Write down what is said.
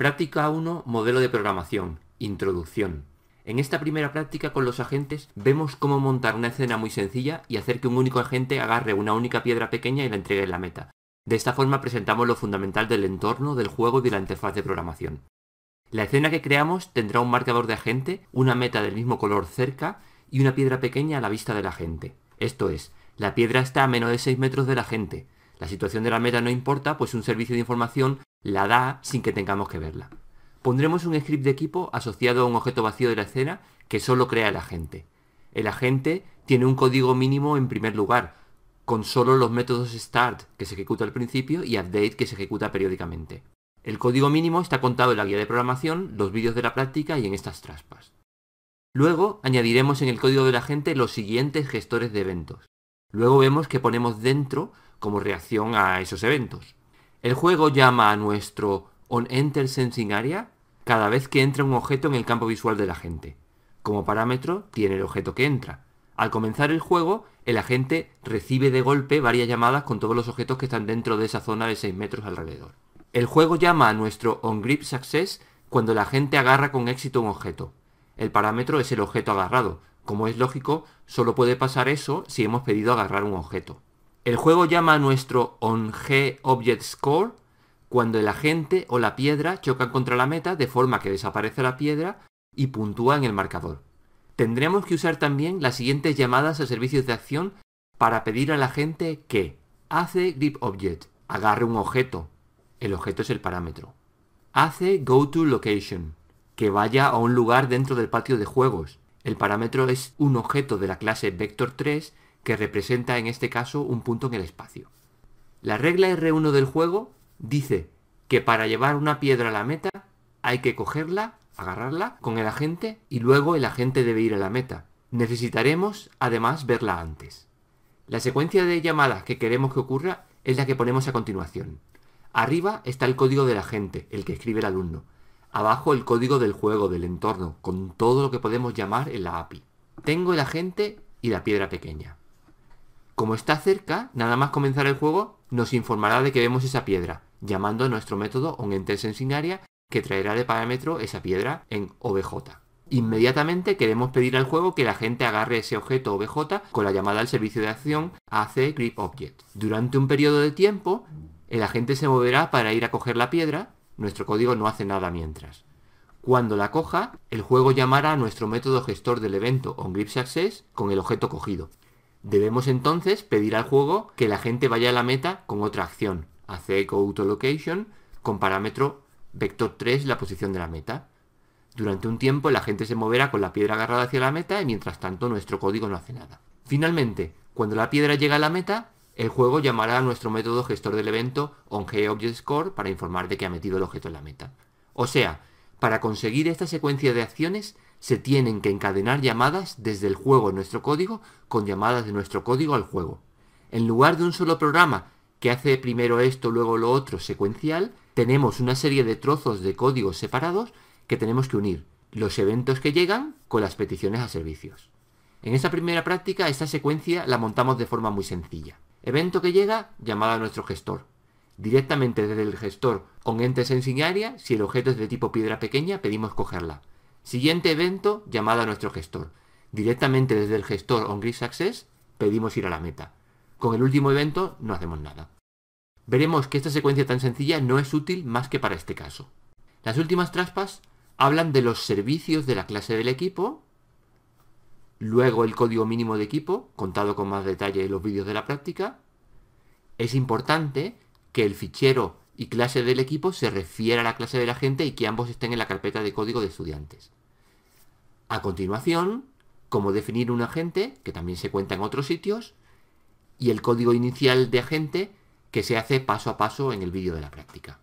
Práctica 1, modelo de programación, introducción. En esta primera práctica con los agentes vemos cómo montar una escena muy sencilla y hacer que un único agente agarre una única piedra pequeña y la entregue en la meta. De esta forma presentamos lo fundamental del entorno, del juego y de la interfaz de programación. La escena que creamos tendrá un marcador de agente, una meta del mismo color cerca y una piedra pequeña a la vista del agente. Esto es, la piedra está a menos de 6 metros del agente. La situación de la meta no importa, pues un servicio de información la da sin que tengamos que verla. Pondremos un script de equipo asociado a un objeto vacío de la escena que solo crea el agente. El agente tiene un código mínimo en primer lugar, con solo los métodos start que se ejecuta al principio y update que se ejecuta periódicamente. El código mínimo está contado en la guía de programación, los vídeos de la práctica y en estas traspas. Luego añadiremos en el código del agente los siguientes gestores de eventos. Luego vemos que ponemos dentro como reacción a esos eventos. El juego llama a nuestro OnEnterSensingArea Area cada vez que entra un objeto en el campo visual del agente. Como parámetro tiene el objeto que entra. Al comenzar el juego, el agente recibe de golpe varias llamadas con todos los objetos que están dentro de esa zona de 6 metros alrededor. El juego llama a nuestro OnGripSuccess Success cuando el agente agarra con éxito un objeto. El parámetro es el objeto agarrado. Como es lógico, solo puede pasar eso si hemos pedido agarrar un objeto. El juego llama a nuestro ONG Object Score cuando el agente o la piedra chocan contra la meta de forma que desaparece la piedra y puntúa en el marcador. Tendremos que usar también las siguientes llamadas a servicios de acción para pedir a la gente que hace GripObject, agarre un objeto, el objeto es el parámetro. Hace go location, que vaya a un lugar dentro del patio de juegos, el parámetro es un objeto de la clase vector3 que representa en este caso un punto en el espacio. La regla R1 del juego dice que para llevar una piedra a la meta hay que cogerla, agarrarla con el agente y luego el agente debe ir a la meta. Necesitaremos además verla antes. La secuencia de llamadas que queremos que ocurra es la que ponemos a continuación. Arriba está el código del agente, el que escribe el alumno. Abajo el código del juego, del entorno, con todo lo que podemos llamar en la API. Tengo el agente y la piedra pequeña. Como está cerca, nada más comenzar el juego, nos informará de que vemos esa piedra, llamando a nuestro método OnEnterSensingArea que traerá de parámetro esa piedra en OBJ. Inmediatamente queremos pedir al juego que la gente agarre ese objeto OBJ con la llamada al servicio de acción acGripObject. Durante un periodo de tiempo, el agente se moverá para ir a coger la piedra, nuestro código no hace nada mientras. Cuando la coja, el juego llamará a nuestro método gestor del evento OnGripSuccess con el objeto cogido. Debemos entonces pedir al juego que la gente vaya a la meta con otra acción. Hace con parámetro vector 3 la posición de la meta. Durante un tiempo la gente se moverá con la piedra agarrada hacia la meta y mientras tanto nuestro código no hace nada. Finalmente, cuando la piedra llega a la meta, el juego llamará a nuestro método gestor del evento OnGObjectScore para informar de que ha metido el objeto en la meta. O sea, para conseguir esta secuencia de acciones se tienen que encadenar llamadas desde el juego a nuestro código con llamadas de nuestro código al juego. En lugar de un solo programa que hace primero esto, luego lo otro, secuencial, tenemos una serie de trozos de códigos separados que tenemos que unir. Los eventos que llegan con las peticiones a servicios. En esta primera práctica, esta secuencia la montamos de forma muy sencilla. Evento que llega, llamada a nuestro gestor. Directamente desde el gestor con entes en si el objeto es de tipo piedra pequeña, pedimos cogerla. Siguiente evento, llamado a nuestro gestor. Directamente desde el gestor Grid Access pedimos ir a la meta. Con el último evento no hacemos nada. Veremos que esta secuencia tan sencilla no es útil más que para este caso. Las últimas traspas hablan de los servicios de la clase del equipo, luego el código mínimo de equipo, contado con más detalle en los vídeos de la práctica. Es importante que el fichero y clase del equipo se refiera a la clase de la gente y que ambos estén en la carpeta de código de estudiantes. A continuación, cómo definir un agente, que también se cuenta en otros sitios, y el código inicial de agente que se hace paso a paso en el vídeo de la práctica.